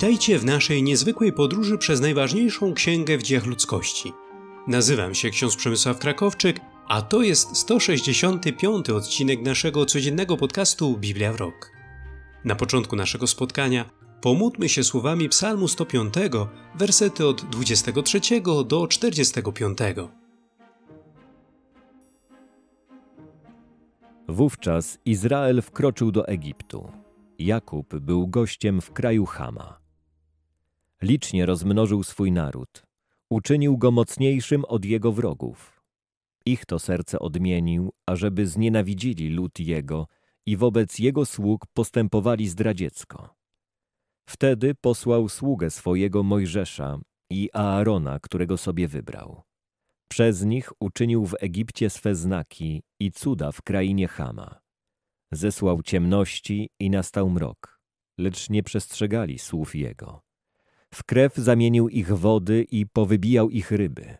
Witajcie w naszej niezwykłej podróży przez najważniejszą księgę w dziejach ludzkości. Nazywam się ksiądz Przemysław Krakowczyk, a to jest 165 odcinek naszego codziennego podcastu Biblia w Rok. Na początku naszego spotkania pomódmy się słowami Psalmu 105, wersety od 23 do 45. Wówczas Izrael wkroczył do Egiptu. Jakub był gościem w kraju Hama. Licznie rozmnożył swój naród. Uczynił go mocniejszym od jego wrogów. Ich to serce odmienił, ażeby znienawidzili lud jego i wobec jego sług postępowali zdradziecko. Wtedy posłał sługę swojego Mojżesza i Aarona, którego sobie wybrał. Przez nich uczynił w Egipcie swe znaki i cuda w krainie Hama. Zesłał ciemności i nastał mrok, lecz nie przestrzegali słów jego. W krew zamienił ich wody i powybijał ich ryby.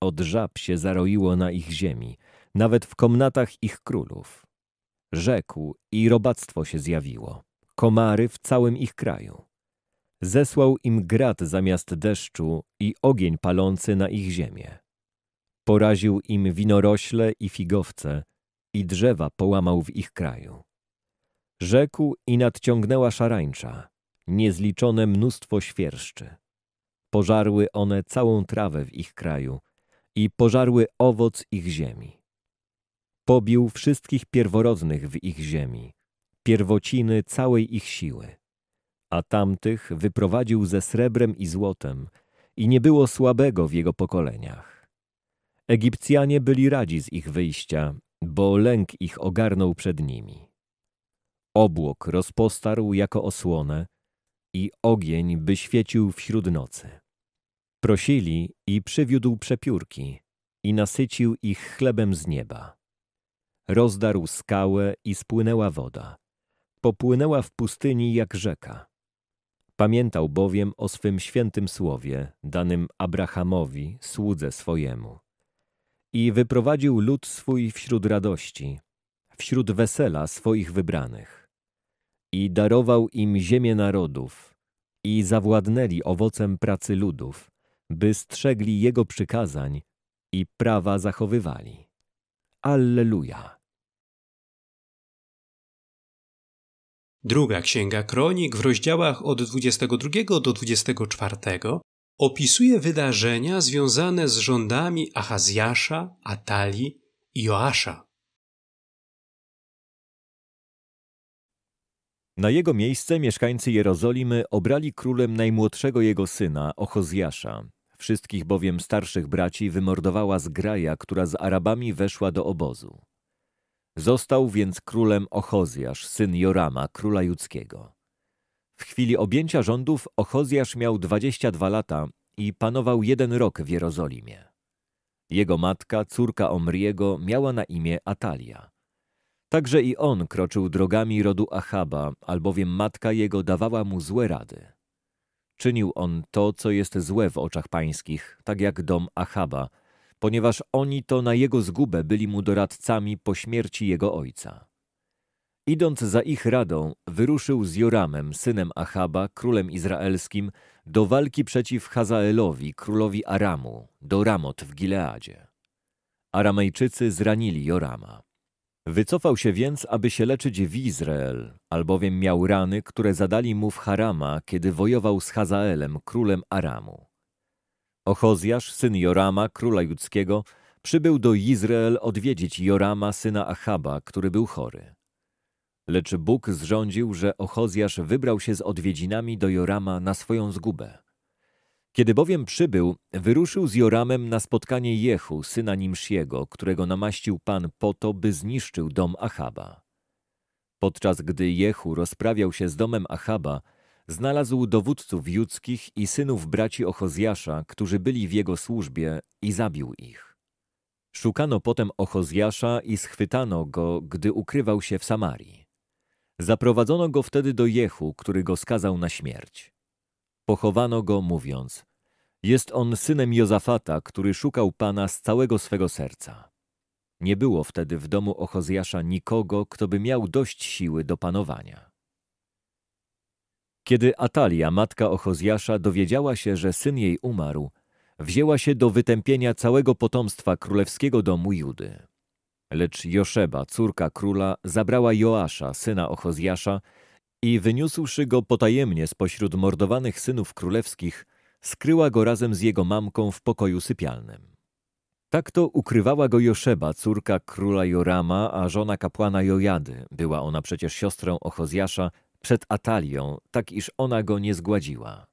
Od żab się zaroiło na ich ziemi, nawet w komnatach ich królów. Rzekł i robactwo się zjawiło, komary w całym ich kraju. Zesłał im grad zamiast deszczu i ogień palący na ich ziemię. Poraził im winorośle i figowce i drzewa połamał w ich kraju. Rzekł i nadciągnęła szarańcza – niezliczone mnóstwo świerszczy. Pożarły one całą trawę w ich kraju i pożarły owoc ich ziemi. Pobił wszystkich pierworodnych w ich ziemi, pierwociny całej ich siły, a tamtych wyprowadził ze srebrem i złotem i nie było słabego w jego pokoleniach. Egipcjanie byli radzi z ich wyjścia, bo lęk ich ogarnął przed nimi. Obłok rozpostarł jako osłonę, i ogień, by świecił wśród nocy. Prosili i przywiódł przepiórki i nasycił ich chlebem z nieba. Rozdarł skałę i spłynęła woda. Popłynęła w pustyni jak rzeka. Pamiętał bowiem o swym świętym słowie, danym Abrahamowi, słudze swojemu. I wyprowadził lud swój wśród radości, wśród wesela swoich wybranych i darował im ziemię narodów i zawładnęli owocem pracy ludów, by strzegli Jego przykazań i prawa zachowywali. Alleluja! Druga księga kronik w rozdziałach od 22 do 24 opisuje wydarzenia związane z rządami Achazjasza, Atali i Joasza. Na jego miejsce mieszkańcy Jerozolimy obrali królem najmłodszego jego syna, Ochozjasza. Wszystkich bowiem starszych braci wymordowała zgraja, która z Arabami weszła do obozu. Został więc królem Ochozjasz, syn Jorama, króla judzkiego. W chwili objęcia rządów Ochozjasz miał 22 lata i panował jeden rok w Jerozolimie. Jego matka, córka Omriego, miała na imię Atalia. Także i on kroczył drogami rodu Achaba, albowiem matka jego dawała mu złe rady. Czynił on to, co jest złe w oczach pańskich, tak jak dom Achaba, ponieważ oni to na jego zgubę byli mu doradcami po śmierci jego ojca. Idąc za ich radą, wyruszył z Joramem, synem Achaba, królem izraelskim, do walki przeciw Hazaelowi, królowi Aramu, do Ramot w Gileadzie. Aramejczycy zranili Jorama. Wycofał się więc, aby się leczyć w Izrael, albowiem miał rany, które zadali mu w Harama, kiedy wojował z Hazaelem, królem Aramu. Ochozjasz, syn Jorama, króla judzkiego, przybył do Izrael odwiedzić Jorama, syna Achaba, który był chory. Lecz Bóg zrządził, że Ochozjasz wybrał się z odwiedzinami do Jorama na swoją zgubę. Kiedy bowiem przybył, wyruszył z Joramem na spotkanie Jehu, syna Nimsziego, którego namaścił Pan po to, by zniszczył dom Achaba. Podczas gdy Jehu rozprawiał się z domem Achaba, znalazł dowódców judzkich i synów braci Ochozjasza, którzy byli w jego służbie i zabił ich. Szukano potem Ochozjasza i schwytano go, gdy ukrywał się w Samarii. Zaprowadzono go wtedy do Jehu, który go skazał na śmierć. Pochowano go mówiąc, jest on synem Jozafata, który szukał Pana z całego swego serca. Nie było wtedy w domu Ochozjasza nikogo, kto by miał dość siły do panowania. Kiedy Atalia, matka Ochozjasza, dowiedziała się, że syn jej umarł, wzięła się do wytępienia całego potomstwa królewskiego domu Judy. Lecz Joszeba, córka króla, zabrała Joasza, syna Ochozjasza, i wyniósłszy go potajemnie spośród mordowanych synów królewskich, skryła go razem z jego mamką w pokoju sypialnym. Tak to ukrywała go Joszeba, córka króla Jorama, a żona kapłana Jojady. Była ona przecież siostrą Ochozjasza przed Atalią, tak iż ona go nie zgładziła.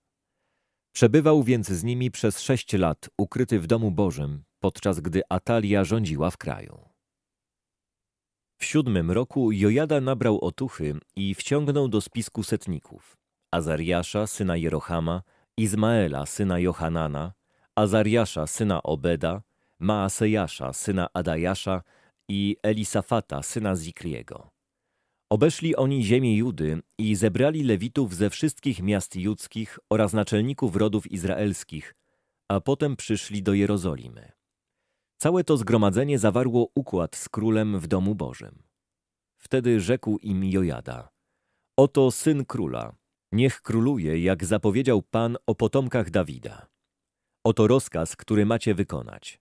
Przebywał więc z nimi przez sześć lat, ukryty w domu Bożym, podczas gdy Atalia rządziła w kraju. W siódmym roku Jojada nabrał otuchy i wciągnął do spisku setników Azariasza, syna Jerochama, Izmaela, syna Johanana, Azariasza, syna Obeda, Maasejasza, syna Adajasza i Elisafata, syna Zikriego. Obeszli oni ziemię Judy i zebrali Lewitów ze wszystkich miast judzkich oraz naczelników rodów izraelskich, a potem przyszli do Jerozolimy. Całe to zgromadzenie zawarło układ z królem w domu Bożym. Wtedy rzekł im Jojada: Oto syn króla, niech króluje, jak zapowiedział Pan o potomkach Dawida. Oto rozkaz, który macie wykonać.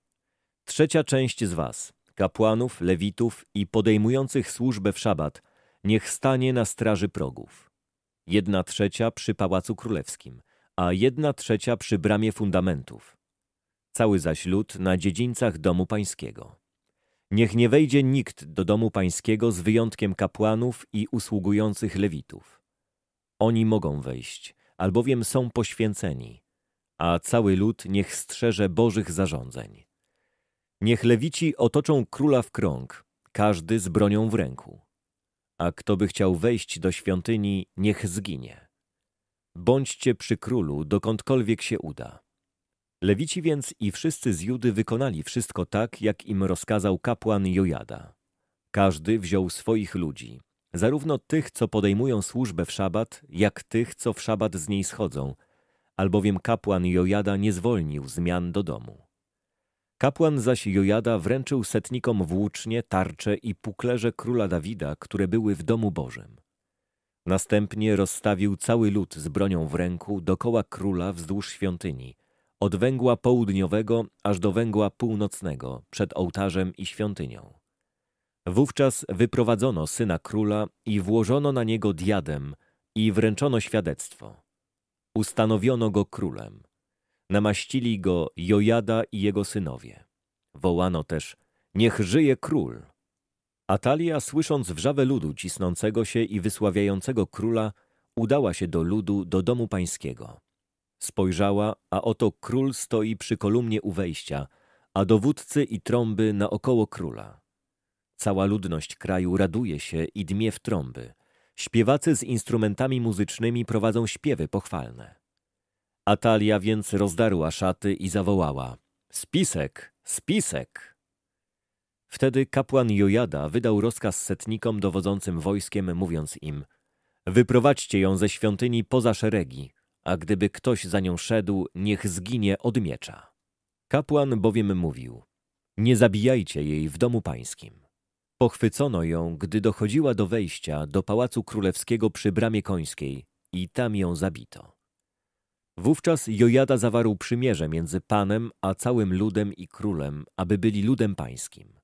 Trzecia część z was, kapłanów, lewitów i podejmujących służbę w szabat, niech stanie na straży progów. Jedna trzecia przy pałacu królewskim, a jedna trzecia przy bramie fundamentów cały zaś lud na dziedzińcach domu pańskiego. Niech nie wejdzie nikt do domu pańskiego z wyjątkiem kapłanów i usługujących lewitów. Oni mogą wejść, albowiem są poświęceni, a cały lud niech strzeże Bożych zarządzeń. Niech lewici otoczą króla w krąg, każdy z bronią w ręku. A kto by chciał wejść do świątyni, niech zginie. Bądźcie przy królu, dokądkolwiek się uda. Lewici więc i wszyscy z Judy wykonali wszystko tak, jak im rozkazał kapłan Jojada. Każdy wziął swoich ludzi, zarówno tych, co podejmują służbę w szabat, jak tych, co w szabat z niej schodzą, albowiem kapłan Jojada nie zwolnił zmian do domu. Kapłan zaś Jojada wręczył setnikom włócznie, tarcze i puklerze króla Dawida, które były w domu Bożym. Następnie rozstawił cały lud z bronią w ręku dokoła króla wzdłuż świątyni – od węgła południowego aż do węgła północnego przed ołtarzem i świątynią. Wówczas wyprowadzono syna króla i włożono na niego diadem i wręczono świadectwo. Ustanowiono go królem. Namaścili go Jojada i jego synowie. Wołano też, niech żyje król. Atalia, słysząc wrzawę ludu cisnącego się i wysławiającego króla, udała się do ludu do domu pańskiego. Spojrzała, a oto król stoi przy kolumnie u wejścia, a dowódcy i trąby naokoło króla. Cała ludność kraju raduje się i dmie w trąby. Śpiewacy z instrumentami muzycznymi prowadzą śpiewy pochwalne. Atalia więc rozdarła szaty i zawołała – spisek, spisek! Wtedy kapłan Jojada wydał rozkaz setnikom dowodzącym wojskiem, mówiąc im – wyprowadźcie ją ze świątyni poza szeregi, a gdyby ktoś za nią szedł, niech zginie od miecza. Kapłan bowiem mówił, nie zabijajcie jej w domu pańskim. Pochwycono ją, gdy dochodziła do wejścia do Pałacu Królewskiego przy Bramie Końskiej i tam ją zabito. Wówczas Jojada zawarł przymierze między Panem a całym ludem i królem, aby byli ludem pańskim.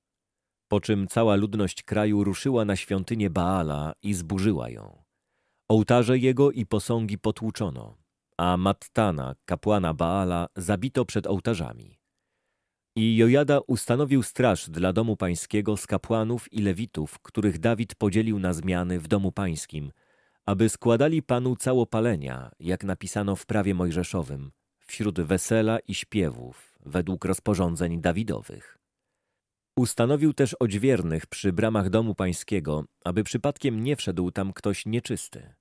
Po czym cała ludność kraju ruszyła na świątynię Baala i zburzyła ją. Ołtarze jego i posągi potłuczono, a Mattana, kapłana Baala, zabito przed ołtarzami. I Jojada ustanowił straż dla domu pańskiego z kapłanów i lewitów, których Dawid podzielił na zmiany w domu pańskim, aby składali panu całopalenia, jak napisano w prawie mojżeszowym, wśród wesela i śpiewów, według rozporządzeń Dawidowych. Ustanowił też odźwiernych przy bramach domu pańskiego, aby przypadkiem nie wszedł tam ktoś nieczysty.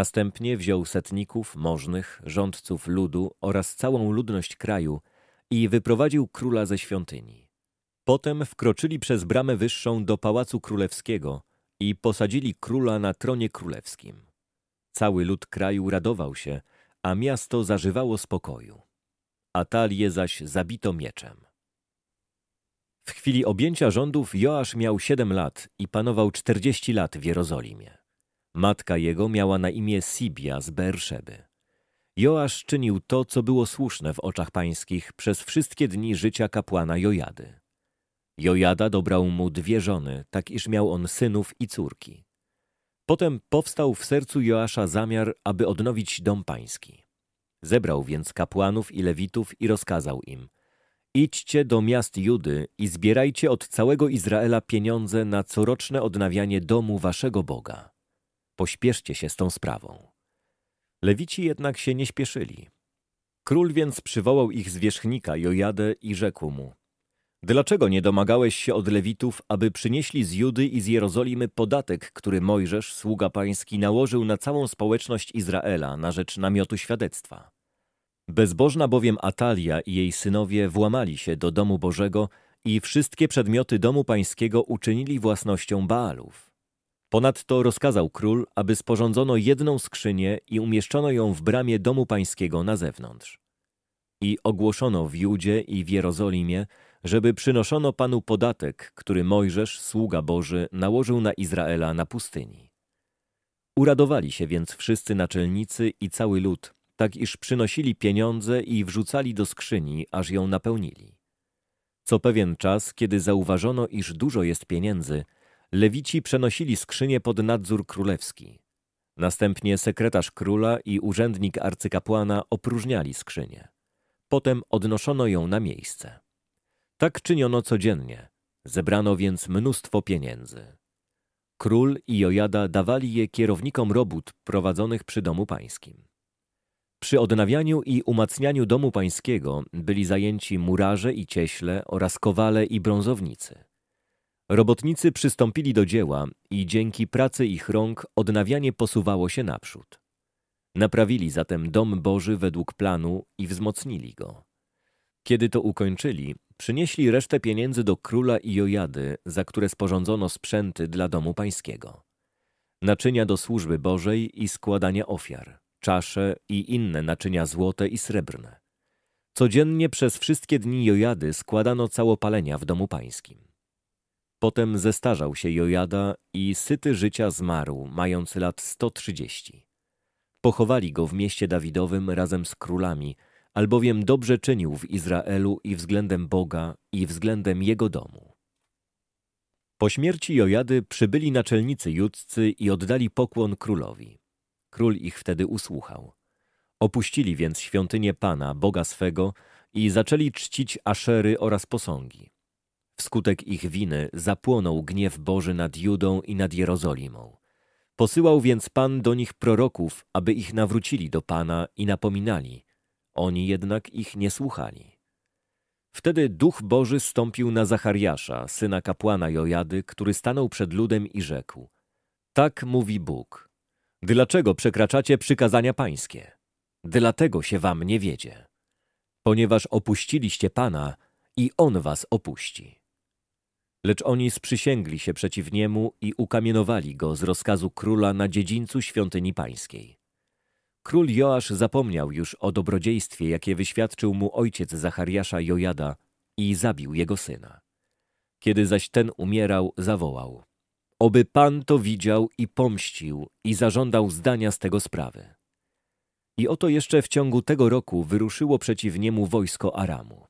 Następnie wziął setników, możnych, rządców ludu oraz całą ludność kraju i wyprowadził króla ze świątyni. Potem wkroczyli przez bramę wyższą do pałacu królewskiego i posadzili króla na tronie królewskim. Cały lud kraju radował się, a miasto zażywało spokoju. Atalię zaś zabito mieczem. W chwili objęcia rządów Joasz miał siedem lat i panował czterdzieści lat w Jerozolimie. Matka jego miała na imię Sibia z Berszeby. Joasz czynił to, co było słuszne w oczach pańskich przez wszystkie dni życia kapłana Jojady. Jojada dobrał mu dwie żony, tak iż miał on synów i córki. Potem powstał w sercu Joasza zamiar, aby odnowić dom pański. Zebrał więc kapłanów i lewitów i rozkazał im – Idźcie do miast Judy i zbierajcie od całego Izraela pieniądze na coroczne odnawianie domu waszego Boga. Pośpieszcie się z tą sprawą. Lewici jednak się nie śpieszyli. Król więc przywołał ich zwierzchnika Jojadę i rzekł mu Dlaczego nie domagałeś się od Lewitów, aby przynieśli z Judy i z Jerozolimy podatek, który Mojżesz, sługa pański, nałożył na całą społeczność Izraela na rzecz namiotu świadectwa? Bezbożna bowiem Atalia i jej synowie włamali się do domu Bożego i wszystkie przedmioty domu pańskiego uczynili własnością Baalów. Ponadto rozkazał król, aby sporządzono jedną skrzynię i umieszczono ją w bramie domu pańskiego na zewnątrz. I ogłoszono w Judzie i w Jerozolimie, żeby przynoszono Panu podatek, który Mojżesz, sługa Boży, nałożył na Izraela na pustyni. Uradowali się więc wszyscy naczelnicy i cały lud, tak iż przynosili pieniądze i wrzucali do skrzyni, aż ją napełnili. Co pewien czas, kiedy zauważono, iż dużo jest pieniędzy – lewici przenosili skrzynie pod nadzór królewski. Następnie sekretarz króla i urzędnik arcykapłana opróżniali skrzynię. Potem odnoszono ją na miejsce. Tak czyniono codziennie. Zebrano więc mnóstwo pieniędzy. Król i Jojada dawali je kierownikom robót prowadzonych przy domu pańskim. Przy odnawianiu i umacnianiu domu pańskiego byli zajęci murarze i cieśle oraz kowale i brązownicy. Robotnicy przystąpili do dzieła i dzięki pracy ich rąk odnawianie posuwało się naprzód. Naprawili zatem dom Boży według planu i wzmocnili go. Kiedy to ukończyli, przynieśli resztę pieniędzy do króla i Jojady, za które sporządzono sprzęty dla domu pańskiego. Naczynia do służby Bożej i składania ofiar, czasze i inne naczynia złote i srebrne. Codziennie przez wszystkie dni Jojady składano całopalenia w domu pańskim. Potem zestarzał się Jojada i syty życia zmarł, mając lat 130. Pochowali go w mieście Dawidowym razem z królami, albowiem dobrze czynił w Izraelu i względem Boga, i względem jego domu. Po śmierci Jojady przybyli naczelnicy judzcy i oddali pokłon królowi. Król ich wtedy usłuchał. Opuścili więc świątynię Pana, Boga swego, i zaczęli czcić Aszery oraz posągi. Wskutek ich winy zapłonął gniew Boży nad Judą i nad Jerozolimą. Posyłał więc Pan do nich proroków, aby ich nawrócili do Pana i napominali. Oni jednak ich nie słuchali. Wtedy Duch Boży stąpił na Zachariasza, syna kapłana Jojady, który stanął przed ludem i rzekł. Tak mówi Bóg. Dlaczego przekraczacie przykazania pańskie? Dlatego się wam nie wiedzie. Ponieważ opuściliście Pana i On was opuści. Lecz oni sprzysięgli się przeciw niemu i ukamienowali go z rozkazu króla na dziedzińcu świątyni pańskiej. Król Joasz zapomniał już o dobrodziejstwie, jakie wyświadczył mu ojciec Zachariasza Jojada i zabił jego syna. Kiedy zaś ten umierał, zawołał – Oby Pan to widział i pomścił i zażądał zdania z tego sprawy. I oto jeszcze w ciągu tego roku wyruszyło przeciw niemu wojsko Aramu.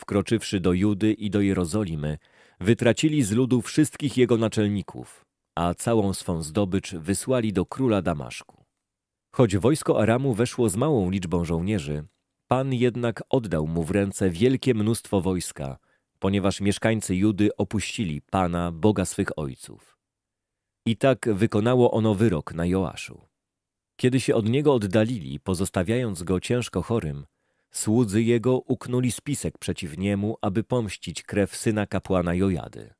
Wkroczywszy do Judy i do Jerozolimy, wytracili z ludu wszystkich jego naczelników, a całą swą zdobycz wysłali do króla Damaszku. Choć wojsko Aramu weszło z małą liczbą żołnierzy, Pan jednak oddał mu w ręce wielkie mnóstwo wojska, ponieważ mieszkańcy Judy opuścili Pana, Boga swych ojców. I tak wykonało ono wyrok na Joaszu. Kiedy się od niego oddalili, pozostawiając go ciężko chorym, Słudzy jego uknuli spisek przeciw niemu, aby pomścić krew syna kapłana Jojady.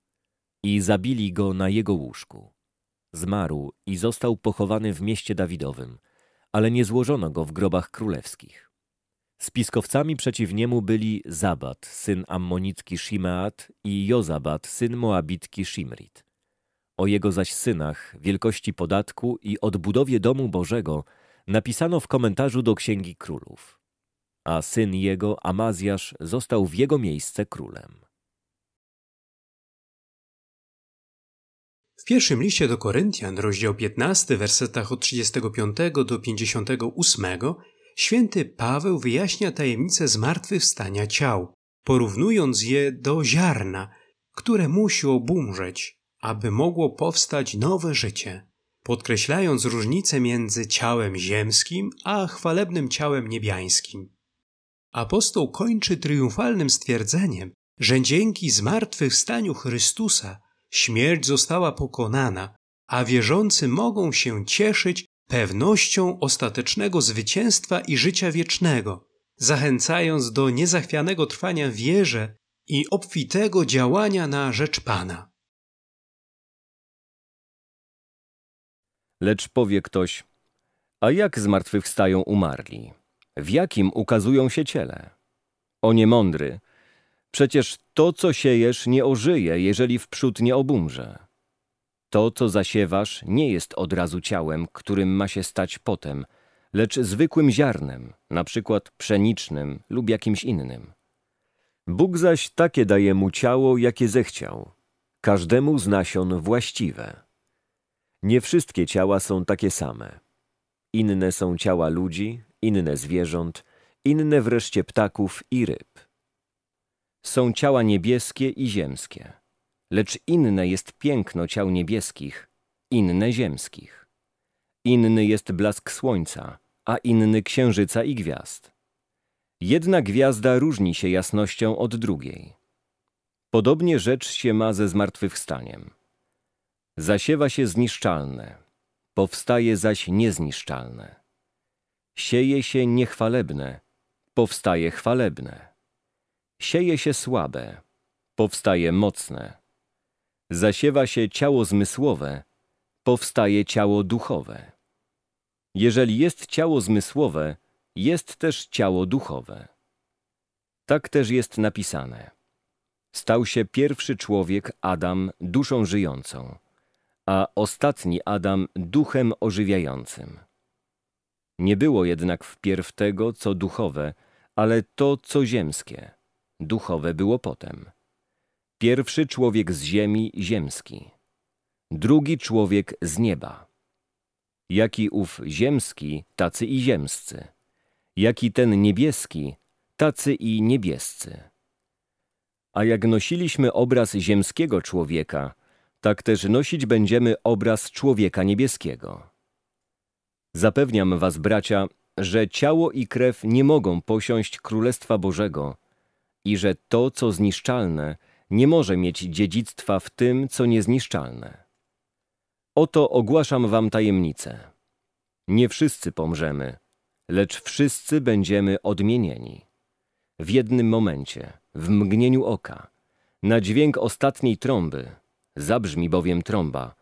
I zabili go na jego łóżku. Zmarł i został pochowany w mieście Dawidowym, ale nie złożono go w grobach królewskich. Spiskowcami przeciw niemu byli Zabat, syn ammonitki Shimeat i Jozabat, syn moabitki Shimrit. O jego zaś synach, wielkości podatku i odbudowie domu Bożego napisano w komentarzu do Księgi Królów a syn jego, Amazjasz, został w jego miejsce królem. W pierwszym liście do Koryntian, rozdział 15, wersetach od 35 do 58, święty Paweł wyjaśnia tajemnicę zmartwychwstania ciał, porównując je do ziarna, które musi obumrzeć, aby mogło powstać nowe życie, podkreślając różnicę między ciałem ziemskim a chwalebnym ciałem niebiańskim apostoł kończy triumfalnym stwierdzeniem, że dzięki zmartwychwstaniu Chrystusa śmierć została pokonana, a wierzący mogą się cieszyć pewnością ostatecznego zwycięstwa i życia wiecznego, zachęcając do niezachwianego trwania wierze i obfitego działania na rzecz Pana. Lecz powie ktoś, a jak zmartwychwstają umarli? w jakim ukazują się ciele. O niemądry, przecież to, co siejesz, nie ożyje, jeżeli wprzód nie obumrze. To, co zasiewasz, nie jest od razu ciałem, którym ma się stać potem, lecz zwykłym ziarnem, na przykład pszenicznym lub jakimś innym. Bóg zaś takie daje mu ciało, jakie zechciał, każdemu z nasion właściwe. Nie wszystkie ciała są takie same. Inne są ciała ludzi, inne zwierząt, inne wreszcie ptaków i ryb. Są ciała niebieskie i ziemskie, lecz inne jest piękno ciał niebieskich, inne ziemskich. Inny jest blask słońca, a inny księżyca i gwiazd. Jedna gwiazda różni się jasnością od drugiej. Podobnie rzecz się ma ze zmartwychwstaniem. Zasiewa się zniszczalne, powstaje zaś niezniszczalne. Sieje się niechwalebne, powstaje chwalebne. Sieje się słabe, powstaje mocne. Zasiewa się ciało zmysłowe, powstaje ciało duchowe. Jeżeli jest ciało zmysłowe, jest też ciało duchowe. Tak też jest napisane. Stał się pierwszy człowiek, Adam, duszą żyjącą, a ostatni Adam, duchem ożywiającym. Nie było jednak wpierw tego, co duchowe, ale to, co ziemskie. Duchowe było potem. Pierwszy człowiek z ziemi ziemski, drugi człowiek z nieba. Jaki ów ziemski, tacy i ziemscy. Jaki ten niebieski, tacy i niebiescy. A jak nosiliśmy obraz ziemskiego człowieka, tak też nosić będziemy obraz człowieka niebieskiego. Zapewniam was, bracia, że ciało i krew nie mogą posiąść Królestwa Bożego i że to, co zniszczalne, nie może mieć dziedzictwa w tym, co niezniszczalne. Oto ogłaszam wam tajemnicę. Nie wszyscy pomrzemy, lecz wszyscy będziemy odmienieni. W jednym momencie, w mgnieniu oka, na dźwięk ostatniej trąby, zabrzmi bowiem trąba,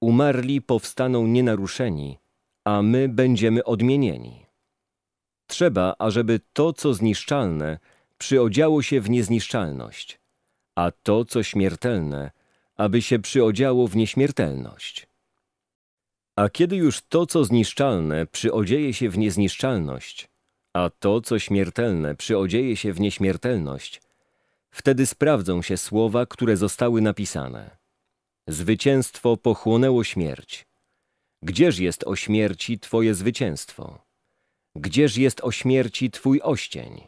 umarli powstaną nienaruszeni, a my będziemy odmienieni. Trzeba, ażeby to, co zniszczalne, przyodziało się w niezniszczalność, a to, co śmiertelne, aby się przyodziało w nieśmiertelność. A kiedy już to, co zniszczalne, przyodzieje się w niezniszczalność, a to, co śmiertelne, przyodzieje się w nieśmiertelność, wtedy sprawdzą się słowa, które zostały napisane. Zwycięstwo pochłonęło śmierć. Gdzież jest o śmierci Twoje zwycięstwo? Gdzież jest o śmierci Twój oścień?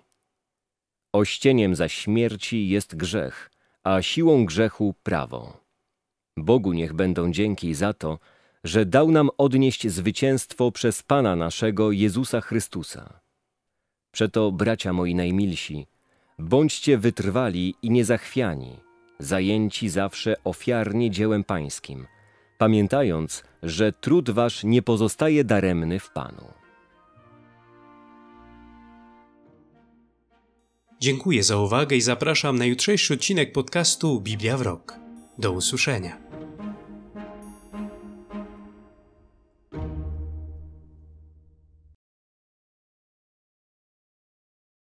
Ościeniem za śmierci jest grzech, a siłą grzechu prawo. Bogu niech będą dzięki za to, że dał nam odnieść zwycięstwo przez Pana naszego Jezusa Chrystusa. Przeto, bracia moi najmilsi, bądźcie wytrwali i niezachwiani, zajęci zawsze ofiarnie dziełem pańskim – pamiętając, że trud wasz nie pozostaje daremny w Panu. Dziękuję za uwagę i zapraszam na jutrzejszy odcinek podcastu Biblia w Rok. Do usłyszenia.